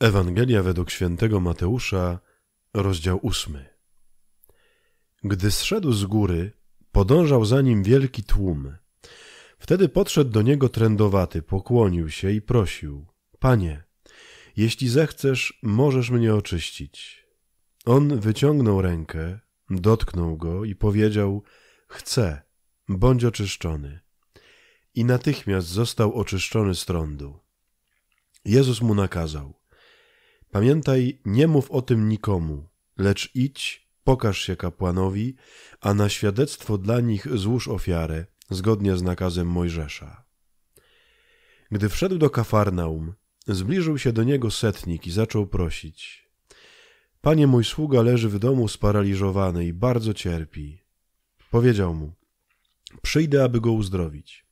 Ewangelia według świętego Mateusza, rozdział ósmy. Gdy zszedł z góry, podążał za nim wielki tłum. Wtedy podszedł do niego trędowaty, pokłonił się i prosił: Panie, jeśli zechcesz, możesz mnie oczyścić. On wyciągnął rękę, dotknął go i powiedział: Chcę, bądź oczyszczony. I natychmiast został oczyszczony z trądu. Jezus mu nakazał: Pamiętaj, nie mów o tym nikomu, lecz idź, pokaż się kapłanowi, a na świadectwo dla nich złóż ofiarę, zgodnie z nakazem Mojżesza. Gdy wszedł do Kafarnaum, zbliżył się do niego setnik i zaczął prosić. Panie mój sługa leży w domu sparaliżowany i bardzo cierpi. Powiedział mu, przyjdę, aby go uzdrowić.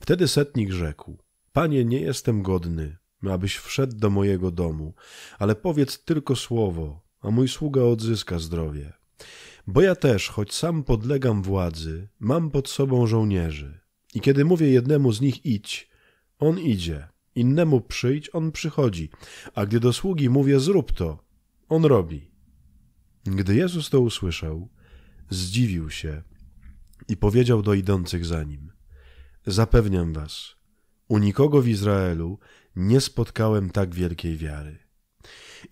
Wtedy setnik rzekł, Panie, nie jestem godny, abyś wszedł do mojego domu, ale powiedz tylko słowo, a mój sługa odzyska zdrowie. Bo ja też, choć sam podlegam władzy, mam pod sobą żołnierzy. I kiedy mówię jednemu z nich idź, on idzie, innemu przyjdź, on przychodzi, a gdy do sługi mówię zrób to, on robi. Gdy Jezus to usłyszał, zdziwił się i powiedział do idących za nim: Zapewniam was, u nikogo w Izraelu nie spotkałem tak wielkiej wiary.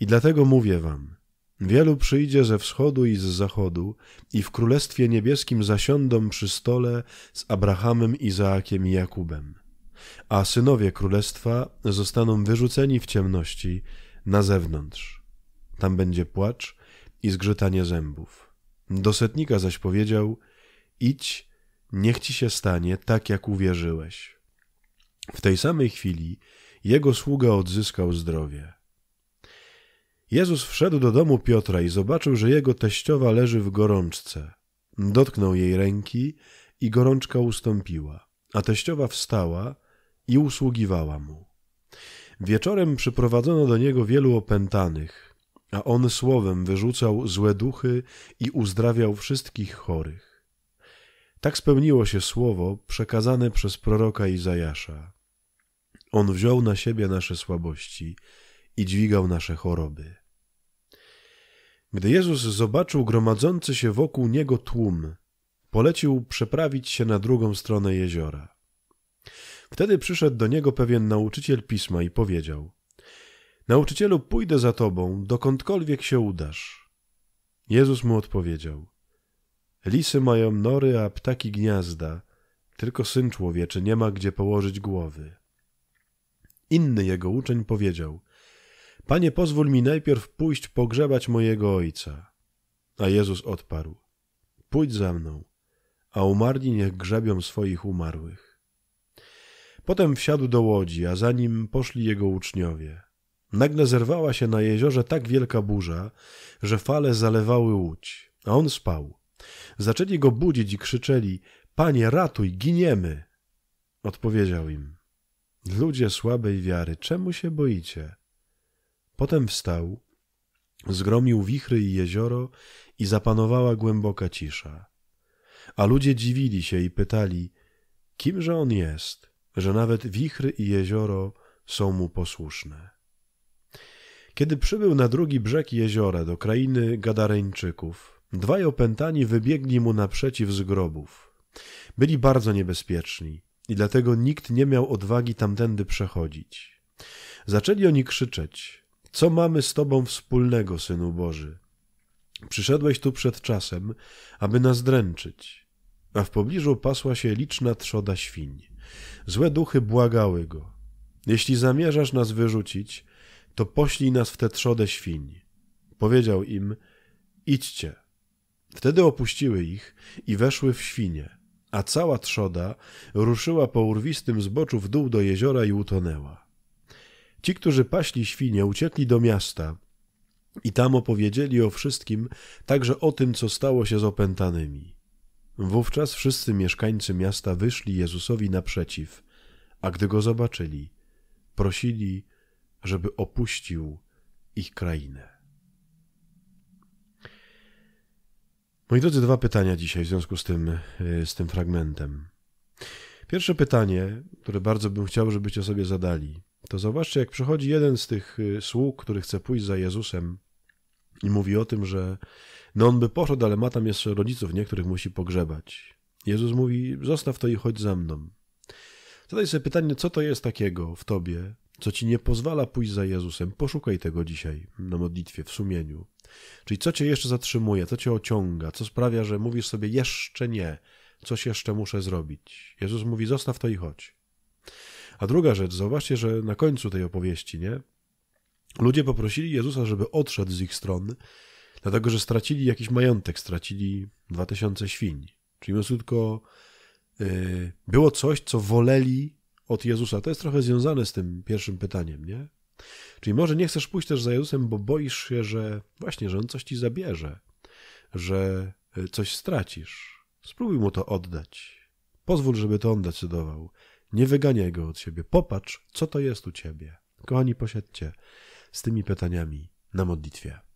I dlatego mówię wam, wielu przyjdzie ze wschodu i z zachodu i w Królestwie Niebieskim zasiądą przy stole z Abrahamem, Izaakiem i Jakubem. A synowie Królestwa zostaną wyrzuceni w ciemności na zewnątrz. Tam będzie płacz i zgrzytanie zębów. Do setnika zaś powiedział, idź, niech ci się stanie tak, jak uwierzyłeś. W tej samej chwili jego sługa odzyskał zdrowie. Jezus wszedł do domu Piotra i zobaczył, że jego teściowa leży w gorączce. Dotknął jej ręki i gorączka ustąpiła, a teściowa wstała i usługiwała mu. Wieczorem przyprowadzono do niego wielu opętanych, a on słowem wyrzucał złe duchy i uzdrawiał wszystkich chorych. Tak spełniło się słowo przekazane przez proroka Izajasza. On wziął na siebie nasze słabości i dźwigał nasze choroby. Gdy Jezus zobaczył gromadzący się wokół niego tłum, polecił przeprawić się na drugą stronę jeziora. Wtedy przyszedł do niego pewien nauczyciel pisma i powiedział: Nauczycielu, pójdę za tobą, dokądkolwiek się udasz. Jezus mu odpowiedział: Lisy mają nory, a ptaki gniazda, tylko syn człowieczy nie ma gdzie położyć głowy. Inny jego uczeń powiedział: Panie, pozwól mi najpierw pójść pogrzebać mojego ojca. A Jezus odparł: Pójdź za mną, a umarli niech grzebią swoich umarłych. Potem wsiadł do łodzi, a za nim poszli jego uczniowie. Nagle zerwała się na jeziorze tak wielka burza, że fale zalewały łódź, a on spał. Zaczęli go budzić i krzyczeli: Panie, ratuj, giniemy! Odpowiedział im: Ludzie słabej wiary, czemu się boicie? Potem wstał, zgromił wichry i jezioro i zapanowała głęboka cisza. A ludzie dziwili się i pytali, kimże on jest, że nawet wichry i jezioro są mu posłuszne. Kiedy przybył na drugi brzeg jeziora do krainy Gadareńczyków, dwaj opętani wybiegli mu naprzeciw z grobów. Byli bardzo niebezpieczni i dlatego nikt nie miał odwagi tamtędy przechodzić. Zaczęli oni krzyczeć: Co mamy z tobą wspólnego, synu Boży? Przyszedłeś tu przed czasem, aby nas dręczyć. A w pobliżu pasła się liczna trzoda świń. Złe duchy błagały go: Jeśli zamierzasz nas wyrzucić, to poślij nas w tę trzodę świń. Powiedział im: Idźcie. Wtedy opuściły ich i weszły w świnie a cała trzoda ruszyła po urwistym zboczu w dół do jeziora i utonęła. Ci, którzy paśli świnie, uciekli do miasta i tam opowiedzieli o wszystkim, także o tym, co stało się z opętanymi. Wówczas wszyscy mieszkańcy miasta wyszli Jezusowi naprzeciw, a gdy go zobaczyli, prosili, żeby opuścił ich krainę. Moi drodzy, dwa pytania dzisiaj w związku z tym, e, z tym fragmentem. Pierwsze pytanie, które bardzo bym chciał, żebyście sobie zadali, to zobaczcie, jak przychodzi jeden z tych e, sług, który chce pójść za Jezusem i mówi o tym, że no on by poszedł, ale ma tam jeszcze rodziców niektórych musi pogrzebać. Jezus mówi, zostaw to i chodź za mną. Zadaj sobie pytanie, co to jest takiego w tobie, co ci nie pozwala pójść za Jezusem, poszukaj tego dzisiaj na modlitwie, w sumieniu. Czyli co cię jeszcze zatrzymuje, co cię ociąga, co sprawia, że mówisz sobie jeszcze nie, coś jeszcze muszę zrobić. Jezus mówi: zostaw to i chodź. A druga rzecz, zauważcie, że na końcu tej opowieści, nie? Ludzie poprosili Jezusa, żeby odszedł z ich strony, dlatego że stracili jakiś majątek, stracili dwa tysiące świń. Czyli mówiąc krótko, y, było coś, co woleli od Jezusa. To jest trochę związane z tym pierwszym pytaniem, nie? Czyli może nie chcesz pójść też za Jezusem, bo boisz się, że właśnie, że on coś ci zabierze, że e, coś stracisz. Spróbuj mu to oddać. Pozwól, żeby to on decydował. Nie wyganiaj go od siebie. Popatrz, co to jest u ciebie. Kochani, posiedźcie z tymi pytaniami na modlitwie.